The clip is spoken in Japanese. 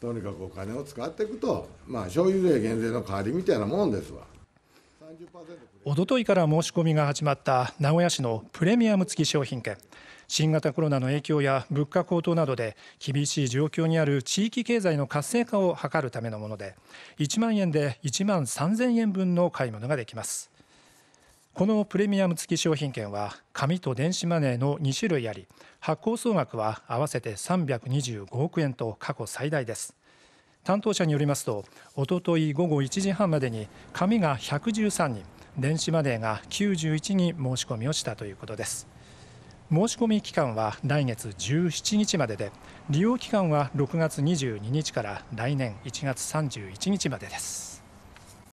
とにかくお金を使っていくと、まあ、消費税減税の代わりみたいなもんですわ。おとといから申し込みが始まった名古屋市のプレミアム付き商品券新型コロナの影響や物価高騰などで厳しい状況にある地域経済の活性化を図るためのもので1万円で1万3000円分の買い物ができますこのプレミアム付き商品券は紙と電子マネーの2種類あり発行総額は合わせて325億円と過去最大です担当者によりますとおととい午後1時半までに紙が113人電子マネーが91人申し込みをしたということです申し込み期間は来月17日までで利用期間は6月22日から来年1月31日までです